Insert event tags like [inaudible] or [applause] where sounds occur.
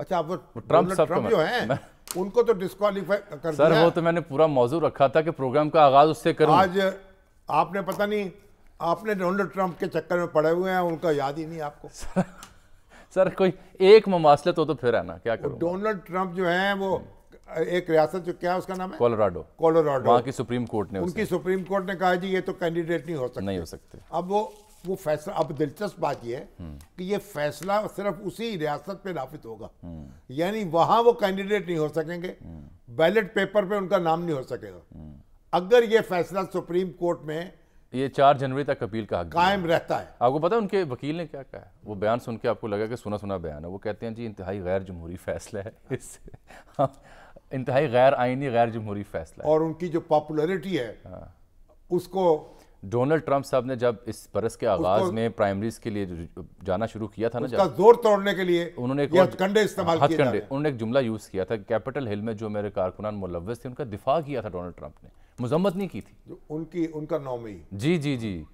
अच्छा वो ट्रंप सब ट्रंप जो है उनको तो डिस्कालीफाई कर सर वो तो मैंने पूरा मौजूद रखा था कि प्रोग्राम का आगाज उससे करूं आज आपने पता नहीं आपने डोनाल्ड ट्रंप के चक्कर में पड़े हुए हैं उनका याद ही नहीं आपको सर, [laughs] सर कोई एक ममासलत तो, तो फिर है ना क्या करूं डोनाल्ड ट्रंप जो है वो एक रियासत जो क्या उसका नाम है कोलोराडो कोलोराडो वहां की सुप्रीम कोर्ट ने उनकी सुप्रीम कोर्ट ने कहा जी ये तो कैंडिडेट नहीं हो सकते नहीं हो सकते अब वो वो फैसला अब दिलचस्प बात यह है कि ये फैसला सिर्फ उसी रियासत पे नाफित होगा यानी वहां वो कैंडिडेट नहीं हो सकेंगे बैलेट पेपर पे उनका नाम नहीं हो सकेगा अगर ये फैसला सुप्रीम कोर्ट में ये चार जनवरी तक अपील का कायम रहता है आपको पता है उनके वकील ने क्या कहा वो बयान सुन के आपको लगा कि सुना सुना बयान है वो कहते हैं जी इंतहाई गैर जमहूरी फैसला है [laughs] इससे हाँ, इंतहाई गैर आइनी गैर जमहूरी फैसला और उनकी जो पॉपुलरिटी है हाँ। उसको डोनाल्ड ट्रंप साहब ने जब इस बरस के आगाज में प्राइमरीज के लिए जाना शुरू किया था ना जब जोर तोड़ने के लिए उन्होंने एक हथकंडे इस्तेमाल किए उन्होंने एक जुमला यूज किया था कैपिटल हिल में जो मेरे कारकुनान मुलवस थे उनका दिफा किया था डोनाल्ड ट्रंप ने मुजम्मत नहीं की थी उनकी उनका नौमी जी जी जी